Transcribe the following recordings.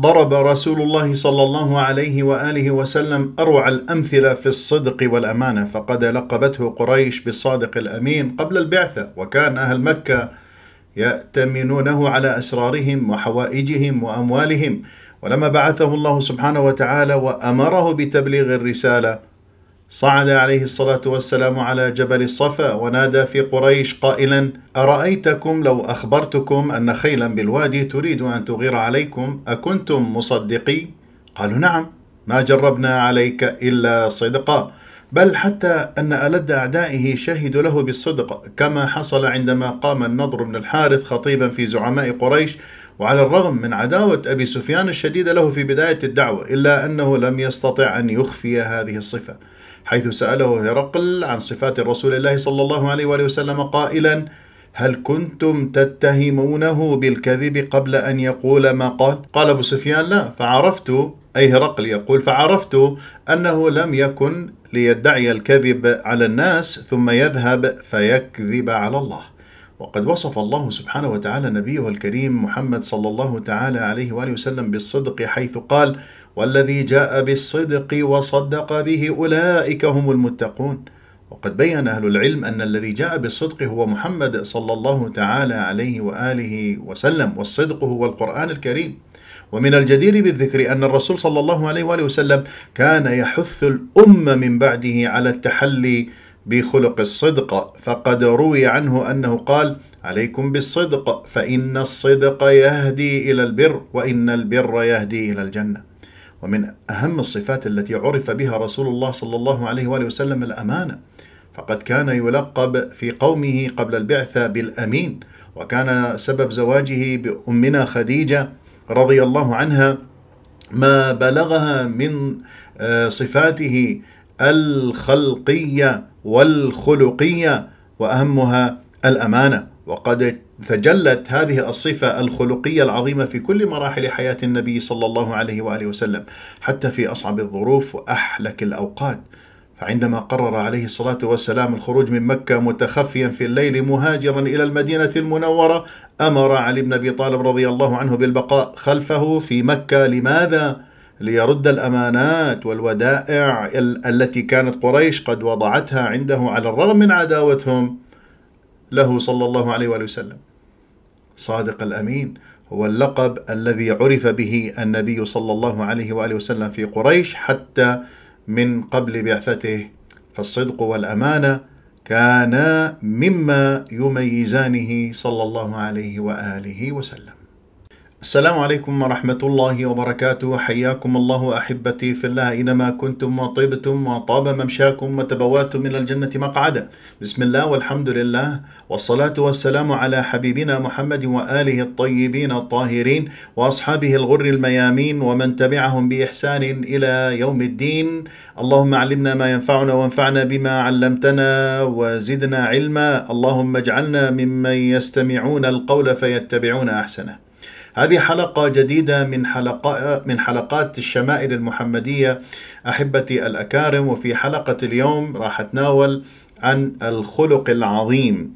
ضرب رسول الله صلى الله عليه واله وسلم اروع الامثله في الصدق والامانه فقد لقبته قريش بالصادق الامين قبل البعثه وكان اهل مكه ياتمنونه على اسرارهم وحوائجهم واموالهم ولما بعثه الله سبحانه وتعالى وامره بتبليغ الرساله صعد عليه الصلاة والسلام على جبل الصفا ونادى في قريش قائلا أرأيتكم لو أخبرتكم أن خيلا بالوادي تريد أن تغير عليكم أكنتم مصدقي؟ قالوا نعم ما جربنا عليك إلا صدقا بل حتى أن ألد أعدائه شهدوا له بالصدق كما حصل عندما قام النضر بن الحارث خطيبا في زعماء قريش وعلى الرغم من عداوة أبي سفيان الشديدة له في بداية الدعوة إلا أنه لم يستطع أن يخفي هذه الصفة حيث سأله هرقل عن صفات رسول الله صلى الله عليه وآله وسلم قائلا هل كنتم تتهمونه بالكذب قبل أن يقول ما قال؟ قال أبو سفيان لا فعرفت أي هرقل يقول فعرفت أنه لم يكن ليدعي الكذب على الناس ثم يذهب فيكذب على الله وقد وصف الله سبحانه وتعالى نبيه الكريم محمد صلى الله تعالى عليه وآله وسلم بالصدق حيث قال والذي جاء بالصدق وصدق به أولئك هم المتقون وقد بين أهل العلم أن الذي جاء بالصدق هو محمد صلى الله تعالى عليه وآله وسلم والصدق هو القرآن الكريم ومن الجدير بالذكر أن الرسول صلى الله عليه وآله وسلم كان يحث الأمة من بعده على التحلي بخلق الصدق فقد روي عنه أنه قال عليكم بالصدق فإن الصدق يهدي إلى البر وإن البر يهدي إلى الجنة ومن أهم الصفات التي عرف بها رسول الله صلى الله عليه وآله وسلم الأمانة فقد كان يلقب في قومه قبل البعثة بالأمين وكان سبب زواجه بأمنا خديجة رضي الله عنها ما بلغها من آه، صفاته الخلقية والخلقية وأهمها الأمانة وقد تجلت هذه الصفة الخلقية العظيمة في كل مراحل حياة النبي صلى الله عليه وآله وسلم حتى في أصعب الظروف وأحلك الأوقات فعندما قرر عليه الصلاة والسلام الخروج من مكة متخفيا في الليل مهاجرا إلى المدينة المنورة أمر علي بن أبي طالب رضي الله عنه بالبقاء خلفه في مكة لماذا؟ ليرد الامانات والودائع التي كانت قريش قد وضعتها عنده على الرغم من عداوتهم له صلى الله عليه واله وسلم. صادق الامين هو اللقب الذي عرف به النبي صلى الله عليه واله وسلم في قريش حتى من قبل بعثته فالصدق والامانه كانا مما يميزانه صلى الله عليه واله وسلم السلام عليكم ورحمة الله وبركاته حياكم الله أحبتي في الله أينما كنتم وطيبتم وطاب ممشاكم وتبواتم من الجنة مقعدا بسم الله والحمد لله والصلاة والسلام على حبيبنا محمد وآله الطيبين الطاهرين وأصحابه الغر الميامين ومن تبعهم بإحسان إلى يوم الدين اللهم علمنا ما ينفعنا وانفعنا بما علمتنا وزدنا علما اللهم اجعلنا ممن يستمعون القول فيتبعون أحسنه هذه حلقة جديدة من حلقة من حلقات الشمائل المحمدية أحبتي الأكارم وفي حلقة اليوم راح أتناول عن الخلق العظيم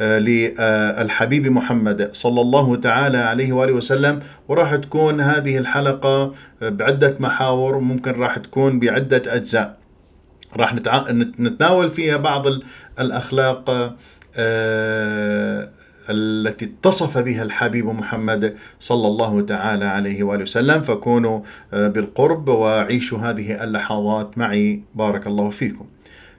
آه، للحبيب محمد صلى الله تعالى عليه واله وسلم وراح تكون هذه الحلقه بعده محاور ممكن راح تكون بعده اجزاء راح نتناول فيها بعض الاخلاق آه، التي اتصف بها الحبيب محمد صلى الله تعالى عليه وآله وسلم فكونوا آه، بالقرب وعيشوا هذه اللحظات معي بارك الله فيكم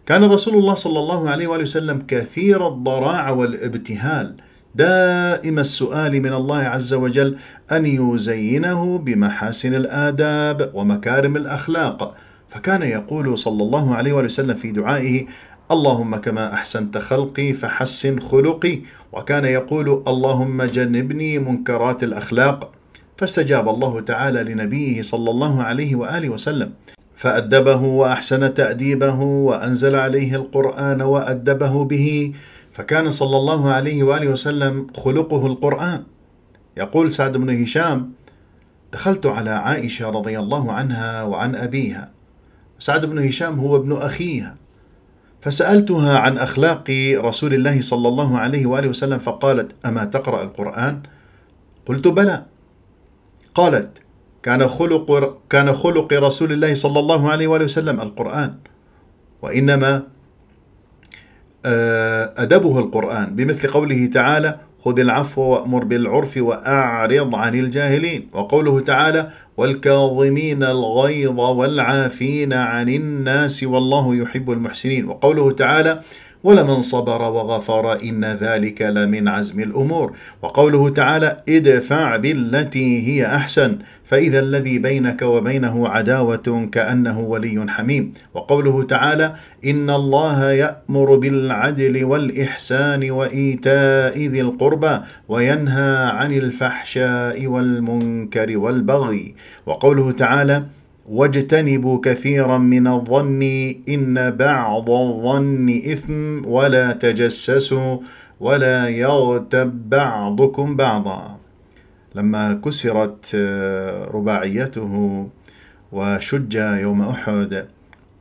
كان رسول الله صلى الله عليه وآله وسلم كثير الضراعة والابتهال دائم السؤال من الله عز وجل أن يزينه بمحاسن الآداب ومكارم الأخلاق فكان يقول صلى الله عليه وآله وسلم في دعائه اللهم كما أحسنت خلقي فحسن خلقي وكان يقول اللهم جنبني منكرات الاخلاق فاستجاب الله تعالى لنبيه صلى الله عليه واله وسلم فادبه واحسن تاديبه وانزل عليه القران وادبه به فكان صلى الله عليه واله وسلم خلقه القران يقول سعد بن هشام دخلت على عائشه رضي الله عنها وعن ابيها سعد بن هشام هو ابن اخيها فسألتها عن أخلاق رسول الله صلى الله عليه وآله وسلم فقالت أما تقرأ القرآن؟ قلت بلى قالت كان خلق, كان خلق رسول الله صلى الله عليه وآله وسلم القرآن وإنما آه، أدبه القرآن بمثل قوله تعالى خذ العفو وأمر بالعرف وأعرض عن الجاهلين وقوله تعالى والكاظمين الغيظ والعافين عن الناس والله يحب المحسنين وقوله تعالى ولمن صبر وغفر إن ذلك لمن عزم الأمور وقوله تعالى ادفع بالتي هي أحسن فإذا الذي بينك وبينه عداوة كأنه ولي حميم وقوله تعالى إن الله يأمر بالعدل والإحسان وإيتاء ذي القربى وينهى عن الفحشاء والمنكر والبغي وقوله تعالى واجتنبوا كثيرا من الظن إن بعض الظن إثم ولا تجسسوا ولا يغتب بعضكم بعضا لما كسرت آه، رباعيته وشج يوم أحد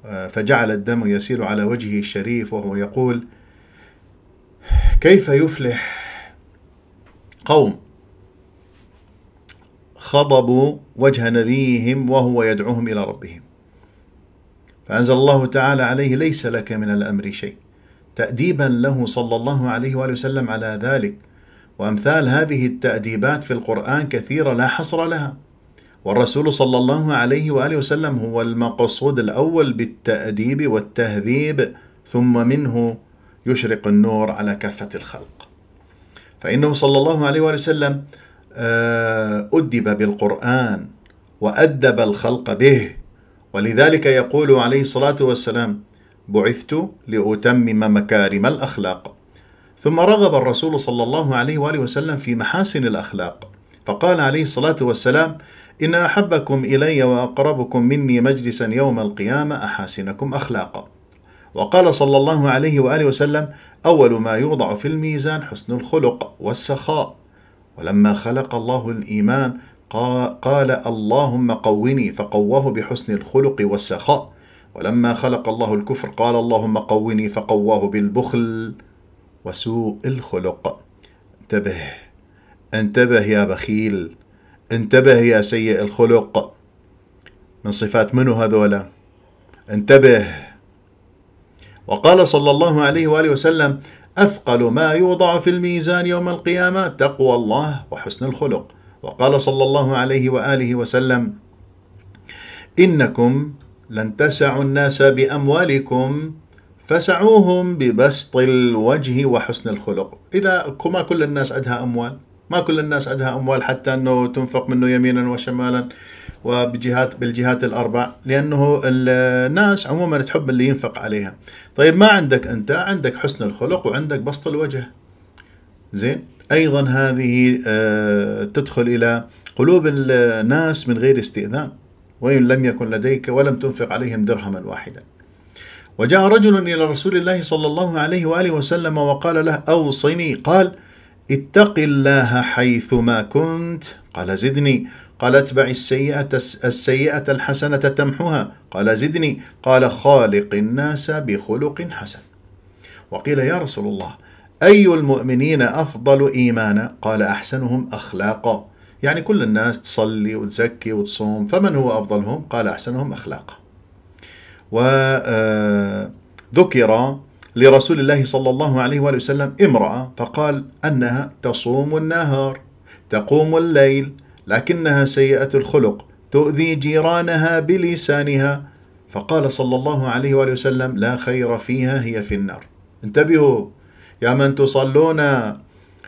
آه، فجعل الدم يسيل على وجهه الشريف وهو يقول كيف يفلح قوم خضبوا وجه نبيهم وهو يدعوهم إلى ربهم فأنزل الله تعالى عليه ليس لك من الأمر شيء تأديبا له صلى الله عليه وآله وسلم على ذلك وأمثال هذه التأديبات في القرآن كثيرة لا حصر لها والرسول صلى الله عليه وآله وسلم هو المقصود الأول بالتأديب والتهذيب ثم منه يشرق النور على كافة الخلق فإنه صلى الله عليه وآله وسلم أدب بالقرآن وأدب الخلق به ولذلك يقول عليه الصلاة والسلام بعثت لأتمم مكارم الأخلاق ثم رغب الرسول صلى الله عليه وآله وسلم في محاسن الأخلاق فقال عليه الصلاة والسلام إن أحبكم إلي وأقربكم مني مجلسا يوم القيامة أحاسنكم أخلاقا وقال صلى الله عليه وآله وسلم أول ما يوضع في الميزان حسن الخلق والسخاء ولما خلق الله الإيمان قال اللهم قوني فقواه بحسن الخلق والسخاء ولما خلق الله الكفر قال اللهم قوني فقواه بالبخل وسوء الخلق انتبه انتبه يا بخيل انتبه يا سيء الخلق من صفات منو هذولا انتبه وقال صلى الله عليه واله وسلم أثقل ما يوضع في الميزان يوم القيامة تقوى الله وحسن الخلق وقال صلى الله عليه وآله وسلم إنكم لن تسعوا الناس بأموالكم فسعوهم ببسط الوجه وحسن الخلق إذا ما كل الناس عندها أموال ما كل الناس عندها أموال حتى أنه تنفق منه يمينا وشمالا وبجهات بالجهات الاربع لانه الناس عموما تحب اللي ينفق عليها طيب ما عندك انت عندك حسن الخلق وعندك بسط الوجه زين ايضا هذه آه، تدخل الى قلوب الناس من غير استئذان وإن لم يكن لديك ولم تنفق عليهم درهما واحدا وجاء رجل إلى رسول الله صلى الله عليه وآله وسلم وقال له أوصني قال اتق الله حيثما كنت قال زدني قال اتبع السيئة السيئة الحسنة تمحها قال زدني قال خالق الناس بخلق حسن وقيل يا رسول الله أي المؤمنين أفضل إيمانا قال أحسنهم أخلاقا يعني كل الناس تصلي وتزكي وتصوم فمن هو أفضلهم قال أحسنهم أخلاقا وذكر آه، لرسول الله صلى الله عليه وآله وسلم امرأة فقال أنها تصوم النهار تقوم الليل لكنها سيئة الخلق تؤذي جيرانها بلسانها فقال صلى الله عليه وآله وسلم لا خير فيها هي في النار انتبهوا يا من تصلون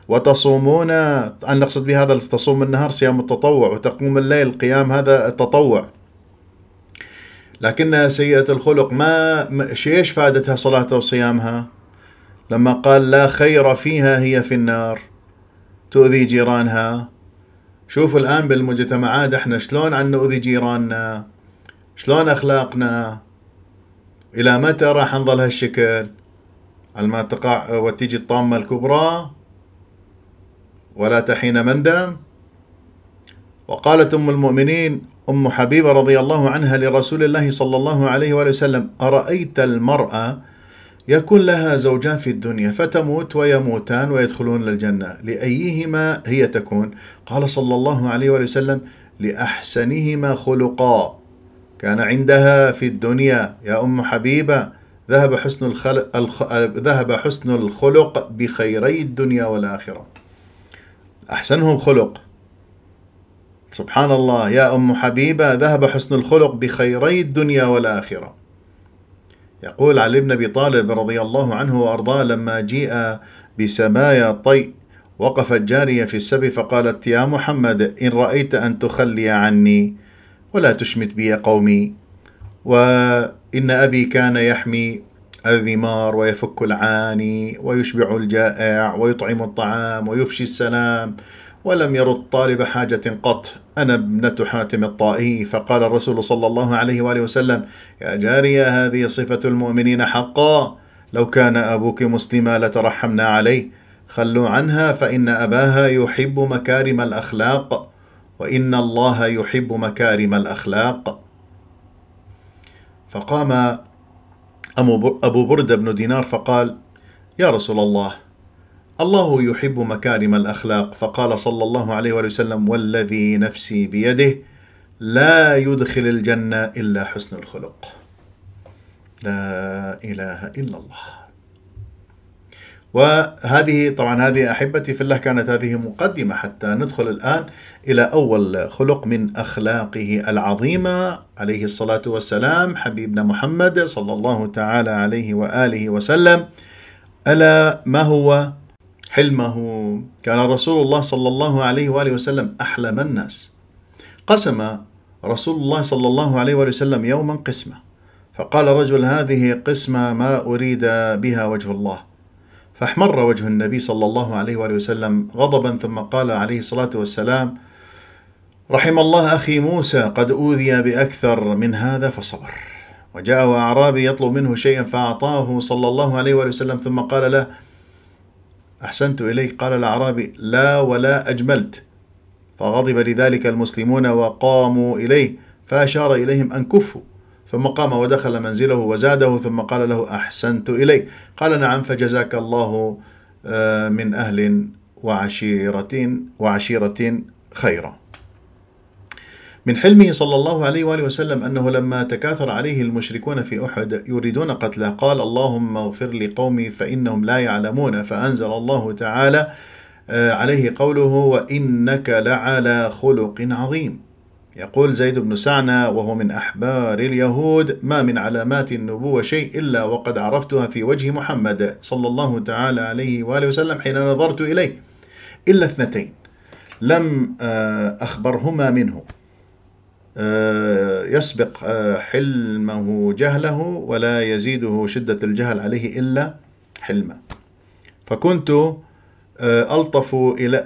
وتصومون أن نقصد بهذا تصوم النهار صيام التطوع وتقوم الليل قيام هذا التطوع لكنها سيئة الخلق ما ايش فادتها صلاتها وصيامها لما قال لا خير فيها هي في النار تؤذي جيرانها شوفوا الآن بالمجتمعات احنا شلون عن نؤذي جيراننا شلون أخلاقنا إلى متى راح نظل هالشكل على ما تقع وتيجي الطامة الكبرى ولا تحين مندم وقالت أم المؤمنين أم حبيبة رضي الله عنها لرسول الله صلى الله عليه وآله وسلم أرأيت المرأة يكون لها زوجان في الدنيا فتموت ويموتان ويدخلون للجنة لأيهما هي تكون قال صلى الله عليه وسلم لأحسنهما خلقا كان عندها في الدنيا يا أم حبيبة ذهب حسن الخلق الخ... ذهب حسن الخلق بخيري الدنيا والآخرة أحسنهم خلق سبحان الله يا أم حبيبة ذهب حسن الخلق بخيري الدنيا والآخرة يقول علي بن ابي طالب رضي الله عنه وارضاه لما جيء بسبايا طيء وقفت جاريه في السبي فقالت يا محمد ان رايت ان تخلي عني ولا تشمت بي قومي وان ابي كان يحمي الذمار ويفك العاني ويشبع الجائع ويطعم الطعام ويفشي السلام ولم يرد طالب حاجة قط أنا ابنة حاتم الطائي فقال الرسول صلى الله عليه وآله وسلم يا جارية هذه صفة المؤمنين حقا لو كان أبوك مسلما لترحمنا عليه خلوا عنها فإن أباها يحب مكارم الأخلاق وإن الله يحب مكارم الأخلاق فقام أبو برده بن دينار فقال يا رسول الله الله يحب مكارم الاخلاق فقال صلى الله عليه وآله وسلم والذي نفسي بيده لا يدخل الجنه الا حسن الخلق لا اله الا الله وهذه طبعا هذه احبتي في الله كانت هذه مقدمه حتى ندخل الان الى اول خلق من اخلاقه العظيمه عليه الصلاه والسلام حبيبنا محمد صلى الله تعالى عليه واله وسلم الا ما هو حلمه كان رسول الله صلى الله عليه واله وسلم احلم الناس قسم رسول الله صلى الله عليه واله وسلم يوما قسمه فقال رجل هذه قسمه ما اريد بها وجه الله فاحمر وجه النبي صلى الله عليه واله وسلم غضبا ثم قال عليه الصلاه والسلام رحم الله اخي موسى قد اوذي باكثر من هذا فصبر وجاءه اعرابي يطلب منه شيئا فاعطاه صلى الله عليه واله وسلم ثم قال له أحسنت إليك قال الأعرابي لا ولا أجملت فغضب لذلك المسلمون وقاموا إليه فأشار إليهم أن كفوا ثم قام ودخل منزله وزاده ثم قال له أحسنت إليك قال نعم فجزاك الله آه، من أهل وعشيرة وعشيرة خيرا من حلمه صلى الله عليه واله وسلم انه لما تكاثر عليه المشركون في احد يريدون قتله قال اللهم اغفر لقومي فانهم لا يعلمون فانزل الله تعالى آه، عليه قوله وانك لعلى خلق عظيم. يقول زيد بن سعنة وهو من أحبار اليهود ما من علامات النبوة شيء إلا وقد عرفتها في وجه محمد صلى الله تعالى عليه وآله وسلم حين نظرت إليه إلا اثنتين لم آه، أخبرهما منه آه، يسبق آه، حلمه جهله ولا يزيده شدة الجهل عليه إلا حلما فكنت آه، ألطف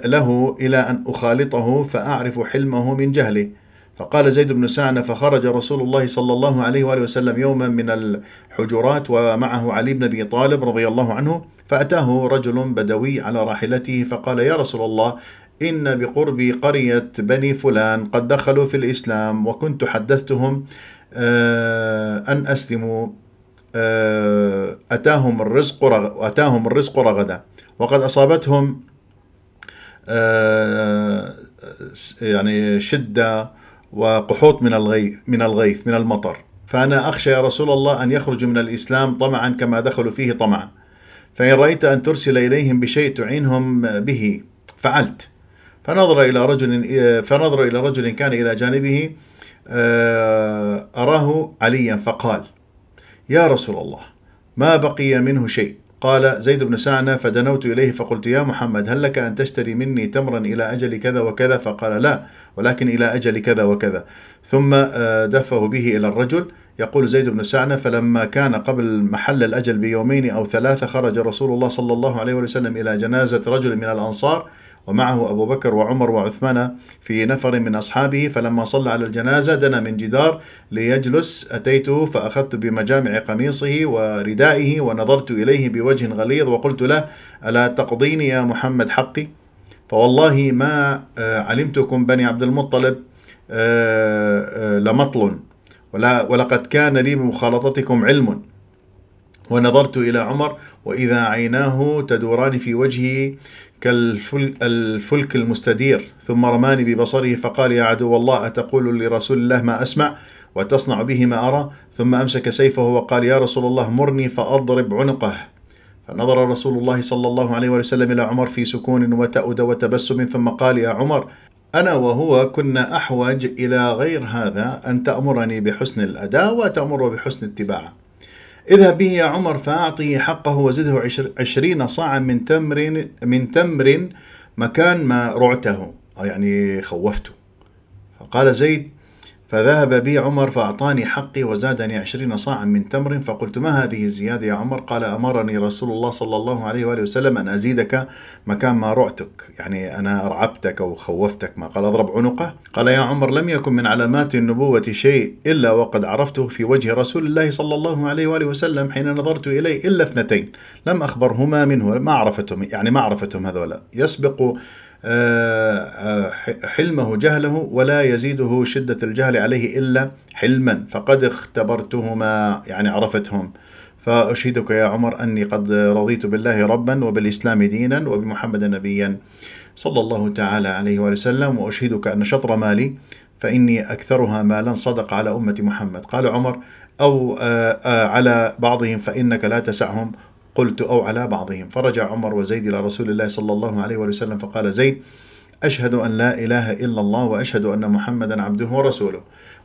له إلى أن أخالطه فأعرف حلمه من جهله فقال زيد بن سعنة فخرج رسول الله صلى الله عليه وآله وسلم يوما من الحجرات ومعه علي بن أبي طالب رضي الله عنه فأتاه رجل بدوي على راحلته فقال يا رسول الله إن بقرب قرية بني فلان قد دخلوا في الإسلام وكنت حدثتهم آه، أن أسلموا آه، أتاهم الرزق أتاهم الرزق رغدا وقد أصابتهم آه، يعني شدة وقحوط من الغيث من الغيث من المطر فأنا أخشى يا رسول الله أن يخرجوا من الإسلام طمعا كما دخلوا فيه طمعا فإن رأيت أن ترسل إليهم بشيء تعينهم به فعلت فنظر إلى رجل فنظر إلى رجل كان إلى جانبه آه، أراه عليا فقال يا رسول الله ما بقي منه شيء قال زيد بن سعنة فدنوت إليه فقلت يا محمد هل لك أن تشتري مني تمرا إلى أجل كذا وكذا فقال لا ولكن إلى أجل كذا وكذا ثم آه، دفه به إلى الرجل يقول زيد بن سعنة فلما كان قبل محل الأجل بيومين أو ثلاثة خرج رسول الله صلى الله عليه وسلم إلى جنازة رجل من الأنصار ومعه أبو بكر وعمر وعثمان في نفر من أصحابه فلما صلى على الجنازة دنا من جدار ليجلس أتيته فأخذت بمجامع قميصه وردائه ونظرت إليه بوجه غليظ وقلت له ألا تقضيني يا محمد حقي فوالله ما آه، علمتكم بني عبد المطلب آه، آه، لمطل ولا ولقد كان لي بمخالطتكم علم ونظرت إلى عمر وإذا عيناه تدوران في وجهه كالفلك المستدير ثم رماني ببصره فقال يا عدو الله أتقول لرسول الله ما أسمع وتصنع به ما أرى ثم أمسك سيفه وقال يا رسول الله مرني فأضرب عنقه فنظر رسول الله صلى الله عليه وسلم إلى عمر في سكون وتأود وتبسم ثم قال يا عمر أنا وهو كنا أحوج إلى غير هذا أن تأمرني بحسن الأداء وتأمر بحسن اتباعه اذهب به يا عمر فأعطه حقه وزده عشرين صاعا من تمر من تمر مكان ما رعته آه، يعني خوفته فقال زيد فذهب بي عمر فأعطاني حقي وزادني عشرين صاعا من تمر فقلت ما هذه الزيادة يا عمر قال أمرني رسول الله صلى الله عليه وآله وسلم أن أزيدك مكان ما رعتك يعني أنا أرعبتك أو خوفتك ما قال أضرب عنقه قال يا عمر لم يكن من علامات النبوة شيء إلا وقد عرفته في وجه رسول الله صلى الله عليه وآله وسلم حين نظرت إليه إلا اثنتين لم أخبرهما منه ما عرفتهم يعني ما عرفتهم هذولا يسبق آه، آه، حلمه جهله ولا يزيده شدة الجهل عليه إلا حلما فقد اختبرتهما يعني عرفتهم فأشهدك يا عمر أني قد رضيت بالله ربا وبالإسلام دينا وبمحمد نبيا صلى الله تعالى عليه وآله وسلم وأشهدك أن شطر مالي فإني أكثرها مالا صدق على أمة محمد قال عمر أو آه، على بعضهم فإنك لا تسعهم قلت أو على بعضهم فرجع عمر وزيد إلى رسول الله صلى الله عليه وسلم فقال زيد أشهد أن لا إله إلا الله وأشهد أن محمدا عبده ورسوله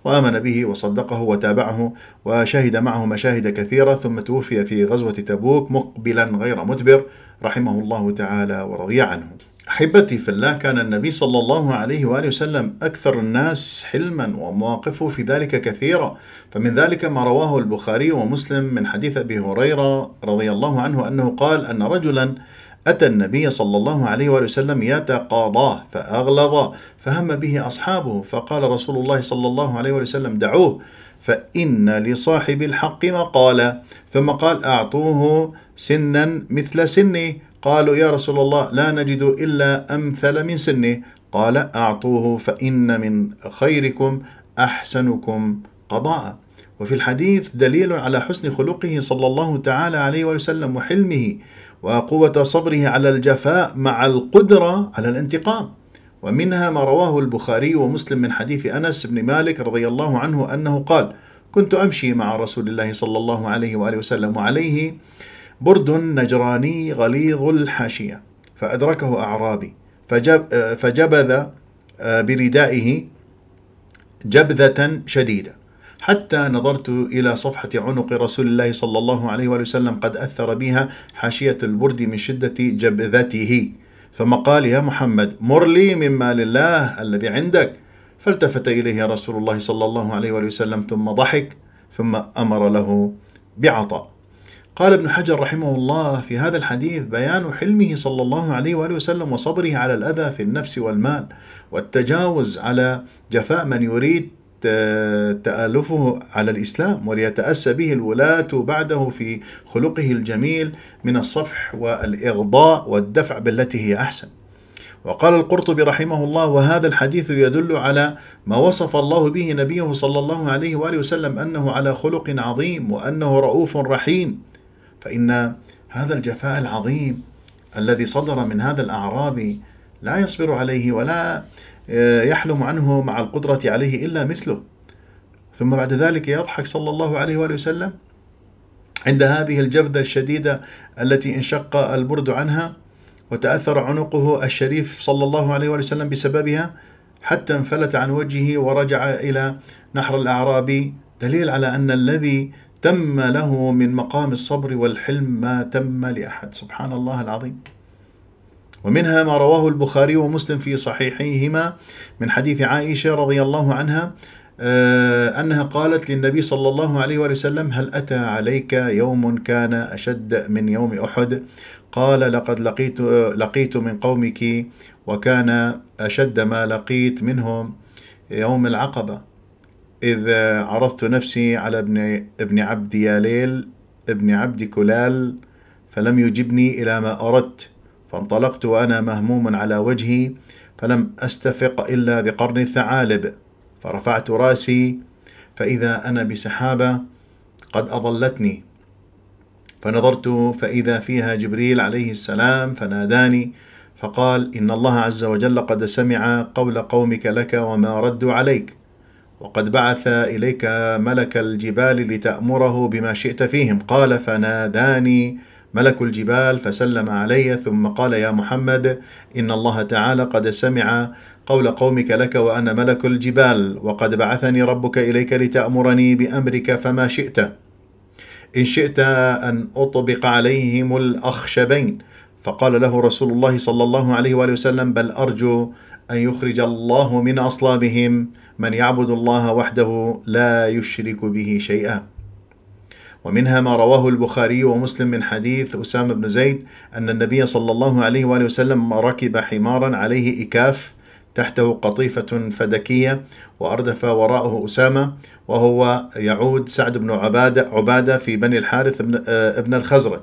وآمن به وصدقه وتابعه وشهد معه مشاهد كثيرة ثم توفي في غزوة تبوك مقبلا غير مدبر رحمه الله تعالى ورضي عنه أحبتي في الله كان النبي صلى الله عليه وآله وسلم أكثر الناس حلما ومواقفه في ذلك كثيرة فمن ذلك ما رواه البخاري ومسلم من حديث أبي هريرة رضي الله عنه أنه قال أن رجلا أتى النبي صلى الله عليه وآله وسلم يتقاضاه فأغلظ فهم به أصحابه فقال رسول الله صلى الله عليه وآله وسلم دعوه فإن لصاحب الحق مقالا ثم قال أعطوه سنا مثل سني قالوا يا رسول الله لا نجد إلا أمثل من سنه قال أعطوه فإن من خيركم أحسنكم قضاء وفي الحديث دليل على حسن خلقه صلى الله تعالى عليه وسلم وحلمه وقوة صبره على الجفاء مع القدرة على الانتقام ومنها ما رواه البخاري ومسلم من حديث أنس بن مالك رضي الله عنه أنه قال كنت أمشي مع رسول الله صلى الله عليه وآله وسلم وعليه برد نجراني غليظ الحاشية فأدركه أعرابي فجب فجبذ آه، بردائه جبذة شديدة حتى نظرت إلى صفحة عنق رسول الله صلى الله عليه وآله وسلم قد أثر بها حاشية البرد من شدة جبذته ثم قال يا محمد مر لي مما لله الذي عندك فالتفت إليه رسول الله صلى الله عليه وآله وسلم ثم ضحك ثم أمر له بعطاء قال ابن حجر رحمه الله في هذا الحديث بيان حلمه صلى الله عليه واله وسلم وصبره على الاذى في النفس والمال والتجاوز على جفاء من يريد آه، تألفه على الإسلام وليتأسى به الولاة بعده في خلقه الجميل من الصفح والإغضاء والدفع بالتي هي أحسن وقال القرطبي رحمه الله وهذا الحديث يدل على ما وصف الله به نبيه صلى الله عليه وآله وسلم أنه على خلق عظيم وأنه رؤوف رحيم فإن هذا الجفاء العظيم الذي صدر من هذا الأعرابي لا يصبر عليه ولا آه، يحلم عنه مع القدرة عليه إلا مثله ثم بعد ذلك يضحك صلى الله عليه وآله وسلم عند هذه الجبذة الشديدة التي انشق البرد عنها وتأثر عنقه الشريف صلى الله عليه وآله وسلم بسببها حتى انفلت عن وجهه ورجع إلى نحر الأعرابي دليل على أن الذي تم له من مقام الصبر والحلم ما تم لأحد سبحان الله العظيم ومنها ما رواه البخاري ومسلم في صحيحيهما من حديث عائشة رضي الله عنها آه، أنها قالت للنبي صلى الله عليه وسلم هل أتى عليك يوم كان أشد من يوم أحد قال لقد لقيت, لقيت من قومك وكان أشد ما لقيت منهم يوم العقبة إذ عرضت نفسي على ابن, ابن عبد ياليل ابن عبد كلال فلم يجبني إلى ما أردت فانطلقت وأنا مهموم على وجهي فلم أستفق إلا بقرن الثعالب فرفعت راسي فإذا أنا بسحابة قد أضلتني فنظرت فإذا فيها جبريل عليه السلام فناداني فقال إن الله عز وجل قد سمع قول قومك لك وما ردوا عليك وقد بعث اليك ملك الجبال لتامره بما شئت فيهم قال فناداني ملك الجبال فسلم علي ثم قال يا محمد ان الله تعالى قد سمع قول قومك لك وانا ملك الجبال وقد بعثني ربك اليك لتامرني بامرك فما شئت ان شئت ان اطبق عليهم الاخشبين فقال له رسول الله صلى الله عليه واله وسلم بل ارجو ان يخرج الله من اصلابهم من يعبد الله وحده لا يشرك به شيئا ومنها ما رواه البخاري ومسلم من حديث أسامة بن زيد أن النبي صلى الله عليه وآله وسلم ركب حمارا عليه إكاف تحته قطيفة فدكية وأردف وراءه أسامة وهو يعود سعد بن عبادة, عبادة في بني الحارث آه، ابن الخزرج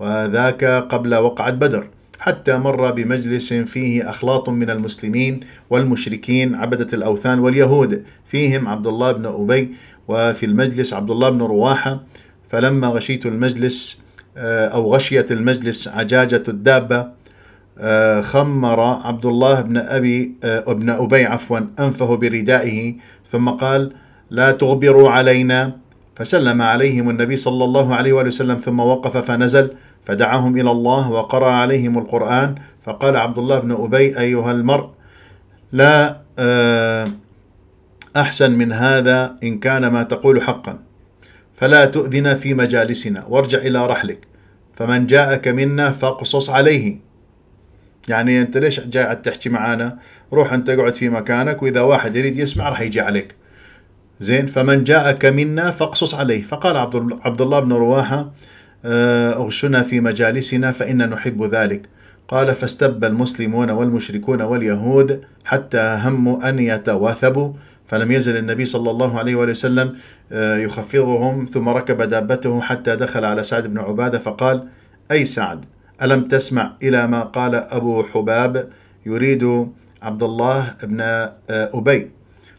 وذاك قبل وقعة بدر حتى مر بمجلس فيه أخلاط من المسلمين والمشركين عبدة الأوثان واليهود فيهم عبد الله بن أبي وفي المجلس عبد الله بن رواحة فلما غشيت المجلس آه، أو غشيت المجلس عجاجة الدابة آه، خمر عبد الله بن أبي ابن آه، أبي عفوا أنفه بردائه ثم قال لا تغبروا علينا فسلم عليهم النبي صلى الله عليه وآله وسلم ثم وقف فنزل فدعاهم إلى الله وقرأ عليهم القرآن فقال عبد الله بن أبي أيها المرء لا آه، أحسن من هذا إن كان ما تقول حقا فلا تؤذنا في مجالسنا وارجع إلى رحلك فمن جاءك منا فاقصص عليه يعني أنت ليش جاي تحكي معانا روح أنت اقعد في مكانك وإذا واحد يريد يسمع راح يجي عليك زين فمن جاءك منا فاقصص عليه فقال عبد الله بن رواحه آه، أغشنا في مجالسنا فإن نحب ذلك قال فاستب المسلمون والمشركون واليهود حتى هموا أن يتواثبوا فلم يزل النبي صلى الله عليه وآله وسلم آه، يخفضهم ثم ركب دابته حتى دخل على سعد بن عبادة فقال أي سعد ألم تسمع إلى ما قال أبو حباب يريد عبد الله بن آه، أبي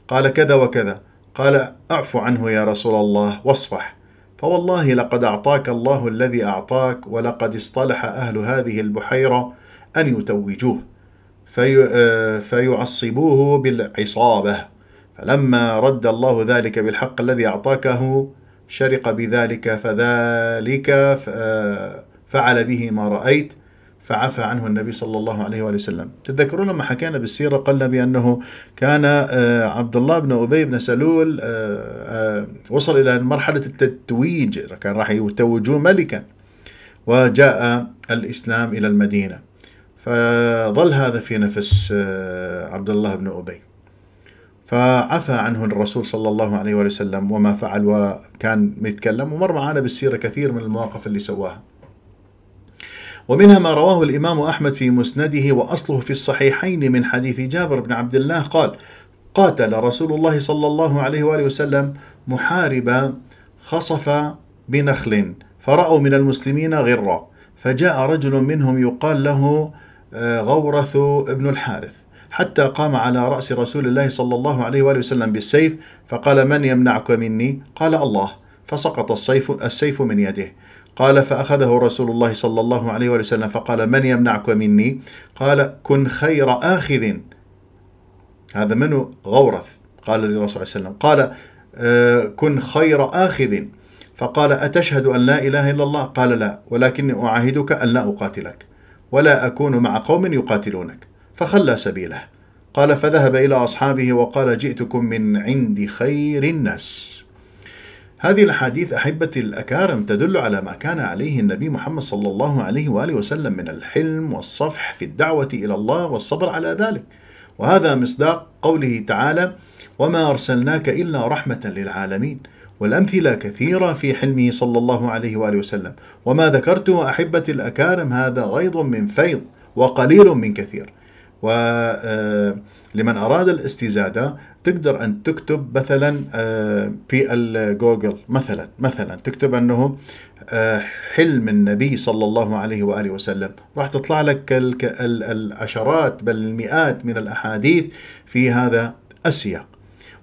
قال كذا وكذا قال أعفو عنه يا رسول الله واصفح فوالله لقد أعطاك الله الذي أعطاك ولقد اصطلح أهل هذه البحيرة أن يتوجوه في فيعصبوه بالعصابة فلما رد الله ذلك بالحق الذي أعطاكه شرق بذلك فذلك فعل به ما رأيت فعفى عنه النبي صلى الله عليه وآله وسلم تذكرون لما حكينا بالسيرة قلنا بأنه كان آه، عبد الله بن أبي بن سلول آه، آه، وصل إلى مرحلة التتويج كان راح يتوجوه ملكا وجاء الإسلام إلى المدينة فظل هذا في نفس عبد الله بن أبي فعفى عنه الرسول صلى الله عليه وآله وسلم وما فعل وكان يتكلم ومر معنا بالسيرة كثير من المواقف اللي سواها ومنها ما رواه الإمام أحمد في مسنده وأصله في الصحيحين من حديث جابر بن عبد الله قال قاتل رسول الله صلى الله عليه وآله وسلم محاربا خصف بنخل فرأوا من المسلمين غرة فجاء رجل منهم يقال له آه، غورث بن الحارث حتى قام على رأس رسول الله صلى الله عليه وآله وسلم بالسيف فقال من يمنعك مني قال الله فسقط السيف, السيف من يده قال فأخذه رسول الله صلى الله عليه وسلم فقال من يمنعك مني قال كن خير آخذ هذا منه غورث قال للرسول صلى الله عليه وسلم قال آه، كن خير آخذ فقال أتشهد أن لا إله إلا الله قال لا ولكني أعاهدك أن لا أقاتلك ولا أكون مع قوم يقاتلونك فخلى سبيله قال فذهب إلى أصحابه وقال جئتكم من عند خير الناس هذه الأحاديث أحبتي الأكارم تدل على ما كان عليه النبي محمد صلى الله عليه وآله وسلم من الحلم والصفح في الدعوة إلى الله والصبر على ذلك وهذا مصداق قوله تعالى وما أرسلناك إلا رحمة للعالمين والأمثلة كثيرة في حلمه صلى الله عليه وآله وسلم وما ذكرته أحبة الأكارم هذا غيض من فيض وقليل من كثير و آه، لمن أراد الاستزادة تقدر أن تكتب مثلا آه، في الجوجل مثلا مثلا تكتب أنه آه، حلم النبي صلى الله عليه وآله وسلم راح تطلع لك العشرات بل المئات من الأحاديث في هذا السياق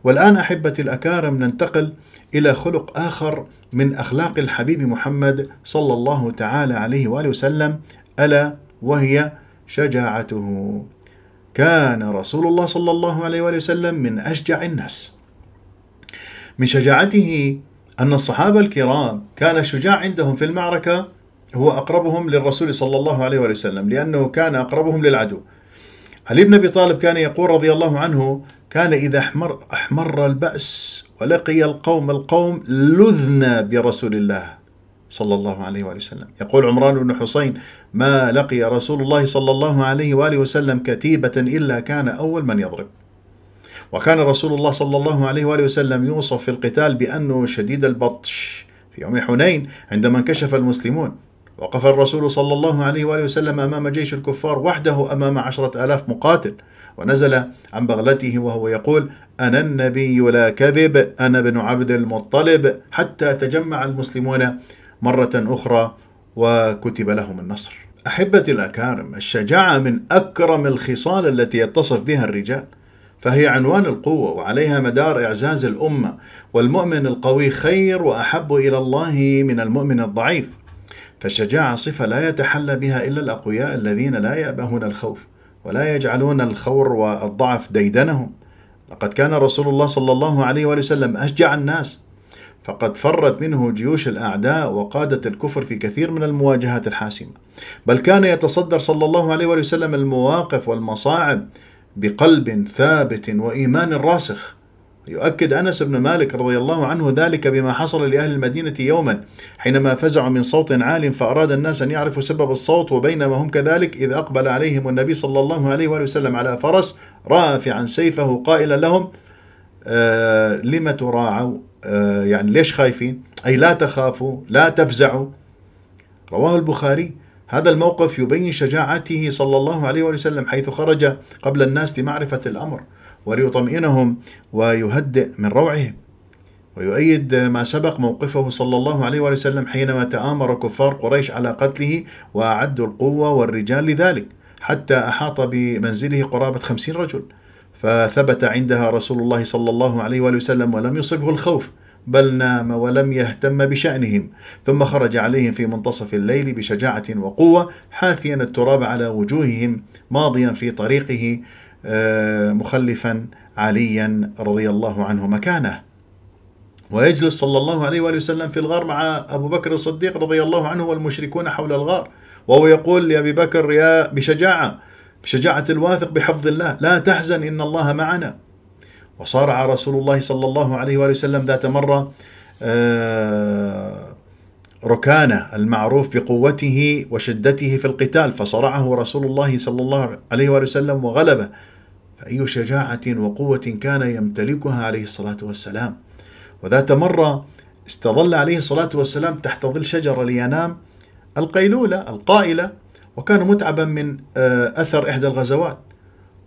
والآن أحبتي الأكارم ننتقل إلى خلق آخر من أخلاق الحبيب محمد صلى الله تعالى عليه وآله وسلم ألا وهي شجاعته كان رسول الله صلى الله عليه وآله وسلم من أشجع الناس من شجاعته أن الصحابة الكرام كان الشجاع عندهم في المعركة هو أقربهم للرسول صلى الله عليه وآله وسلم لأنه كان أقربهم للعدو علي بن أبي طالب كان يقول رضي الله عنه كان إذا أحمر, أحمر البأس ولقي القوم القوم لذنا برسول الله صلى الله عليه وآله وسلم يقول عمران بن حسين ما لقي رسول الله صلى الله عليه واله وسلم كتيبه الا كان اول من يضرب. وكان رسول الله صلى الله عليه واله وسلم يوصف في القتال بانه شديد البطش في يوم حنين عندما انكشف المسلمون وقف الرسول صلى الله عليه واله وسلم امام جيش الكفار وحده امام عشرة آلاف مقاتل ونزل عن بغلته وهو يقول أنا النبي لا كذب أنا بن عبد المطلب حتى تجمع المسلمون مرة أخرى وكتب لهم النصر أحبتي الأكارم الشجاعة من أكرم الخصال التي يتصف بها الرجال فهي عنوان القوة وعليها مدار إعزاز الأمة والمؤمن القوي خير وأحب إلى الله من المؤمن الضعيف فالشجاعة صفة لا يتحلى بها إلا الأقوياء الذين لا يأبهون الخوف ولا يجعلون الخور والضعف ديدنهم لقد كان رسول الله صلى الله عليه وسلم أشجع الناس فقد فرت منه جيوش الأعداء وقادة الكفر في كثير من المواجهات الحاسمة بل كان يتصدر صلى الله عليه وسلم المواقف والمصاعب بقلب ثابت وإيمان راسخ يؤكد أنس بن مالك رضي الله عنه ذلك بما حصل لأهل المدينة يوما حينما فزعوا من صوت عال فأراد الناس أن يعرفوا سبب الصوت وبينما هم كذلك إذ أقبل عليهم النبي صلى الله عليه وسلم على فرس رافعا سيفه قائلا لهم آه لم تراعوا آه، يعني ليش خايفين أي لا تخافوا لا تفزعوا رواه البخاري هذا الموقف يبين شجاعته صلى الله عليه وسلم حيث خرج قبل الناس لمعرفة الأمر وليطمئنهم ويهدئ من روعهم ويؤيد ما سبق موقفه صلى الله عليه وسلم حينما تآمر كفار قريش على قتله وأعدوا القوة والرجال لذلك حتى أحاط بمنزله قرابة خمسين رجل فثبت عندها رسول الله صلى الله عليه وآله وسلم ولم يصبه الخوف بل نام ولم يهتم بشأنهم ثم خرج عليهم في منتصف الليل بشجاعة وقوة حاثيا التراب على وجوههم ماضيا في طريقه آه، مخلفا عليا رضي الله عنه مكانه ويجلس صلى الله عليه وآله وسلم في الغار مع أبو بكر الصديق رضي الله عنه والمشركون حول الغار وهو يقول لأبي بكر يا بشجاعة بشجاعة الواثق بحفظ الله لا تحزن إن الله معنا وصارع رسول الله صلى الله عليه وآله وسلم ذات مرة آه، ركانة المعروف بقوته وشدته في القتال فصرعه رسول الله صلى الله عليه وآله وسلم وغلبه فأي شجاعة وقوة كان يمتلكها عليه الصلاة والسلام وذات مرة استظل عليه الصلاة والسلام تحت ظل شجرة لينام القيلولة القائلة وكان متعبا من آه، أثر إحدى الغزوات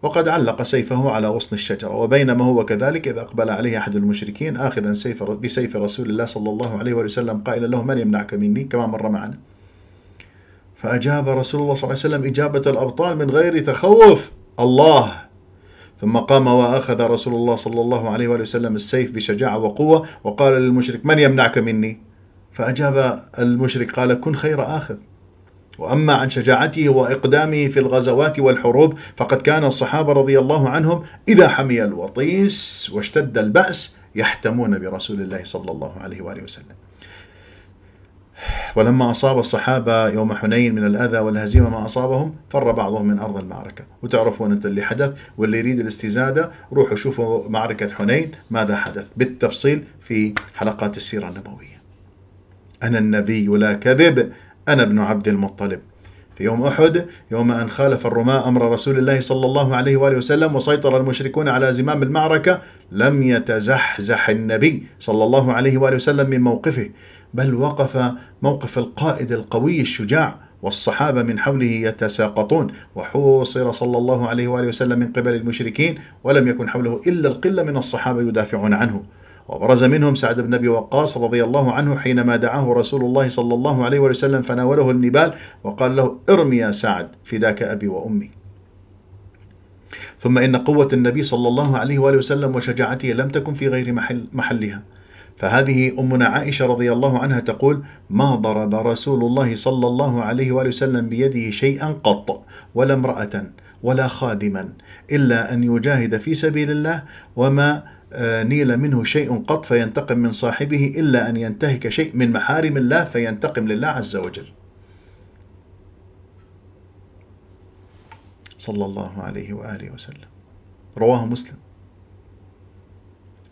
وقد علق سيفه على غصن الشجرة وبينما هو كذلك إذا أقبل عليه أحد المشركين آخذا سيف بسيف رسول الله صلى الله عليه وسلم قائلا له من يمنعك مني كما مر معنا فأجاب رسول الله صلى الله عليه وسلم إجابة الأبطال من غير تخوف الله ثم قام وأخذ رسول الله صلى الله عليه وسلم السيف بشجاعة وقوة وقال للمشرك من يمنعك مني فأجاب المشرك قال كن خير آخذ واما عن شجاعته واقدامه في الغزوات والحروب فقد كان الصحابه رضي الله عنهم اذا حمي الوطيس واشتد الباس يحتمون برسول الله صلى الله عليه واله وسلم. ولما أصاب الصحابة يوم حنين من الأذى والهزيمة ما أصابهم فر بعضهم من أرض المعركة وتعرفون أنت اللي حدث واللي يريد الاستزادة روحوا شوفوا معركة حنين ماذا حدث بالتفصيل في حلقات السيرة النبوية أنا النبي لا كذب أنا ابن عبد المطلب في يوم أحد يوم أن خالف الرماة أمر رسول الله صلى الله عليه وآله وسلم وسيطر المشركون على زمام المعركة لم يتزحزح النبي صلى الله عليه وآله وسلم من موقفه بل وقف موقف القائد القوي الشجاع والصحابة من حوله يتساقطون وحوصر صلى الله عليه وآله وسلم من قبل المشركين ولم يكن حوله إلا القلة من الصحابة يدافعون عنه وبرز منهم سعد بن أبي وقاص رضي الله عنه حينما دعاه رسول الله صلى الله عليه وسلم فناوله النبال وقال له ارمي يا سعد فداك أبي وأمي ثم إن قوة النبي صلى الله عليه وآله وسلم وشجاعته لم تكن في غير محل محلها فهذه أمنا عائشة رضي الله عنها تقول ما ضرب رسول الله صلى الله عليه وآله وسلم بيده شيئا قط ولا امرأة ولا خادما إلا أن يجاهد في سبيل الله وما آه، نيل منه شيء قط فينتقم من صاحبه إلا أن ينتهك شيء من محارم الله فينتقم لله عز وجل صلى الله عليه وآله وسلم رواه مسلم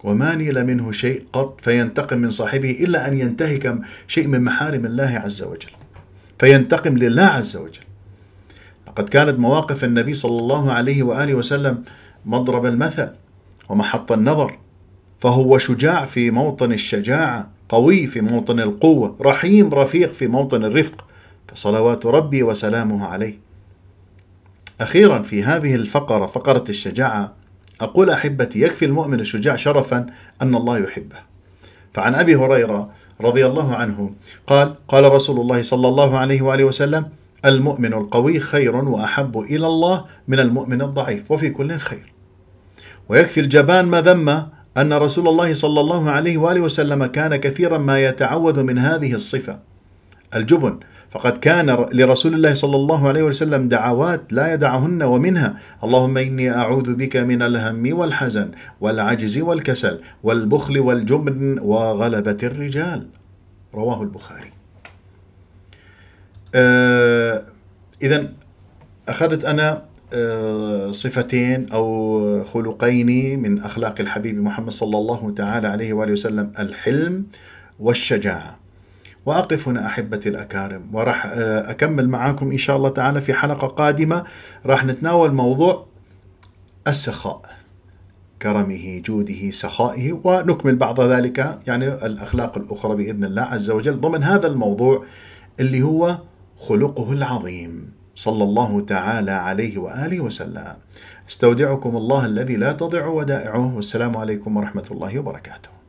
وما نيل منه شيء قط فينتقم من صاحبه إلا أن ينتهك شيء من محارم الله عز وجل فينتقم لله عز وجل لقد كانت مواقف النبي صلى الله عليه وآله وسلم مضرب المثل ومحط النظر فهو شجاع في موطن الشجاعة قوي في موطن القوة رحيم رفيق في موطن الرفق فصلوات ربي وسلامه عليه أخيرا في هذه الفقرة فقرة الشجاعة أقول أحبتي يكفي المؤمن الشجاع شرفا أن الله يحبه فعن أبي هريرة رضي الله عنه قال قال رسول الله صلى الله عليه وآله وسلم المؤمن القوي خير وأحب إلى الله من المؤمن الضعيف وفي كل خير ويكفي الجبان ما ذم أن رسول الله صلى الله عليه وآله وسلم كان كثيرا ما يتعوذ من هذه الصفة الجبن فقد كان لرسول الله صلى الله عليه وسلم دعوات لا يدعهن ومنها اللهم إني أعوذ بك من الهم والحزن والعجز والكسل والبخل والجبن وغلبة الرجال رواه البخاري آه إذا أخذت أنا آه، صفتين أو خلقين من أخلاق الحبيب محمد صلى الله تعالى عليه وآله وسلم الحلم والشجاعة وأقف هنا أحبتي الأكارم وراح آه، أكمل معاكم إن شاء الله تعالى في حلقة قادمة راح نتناول موضوع السخاء كرمه جوده سخائه ونكمل بعض ذلك يعني الأخلاق الأخرى بإذن الله عز وجل ضمن هذا الموضوع اللي هو خلقه العظيم صلى الله تعالى عليه وآله وسلم استودعكم الله الذي لا تضيع ودائعه والسلام عليكم ورحمة الله وبركاته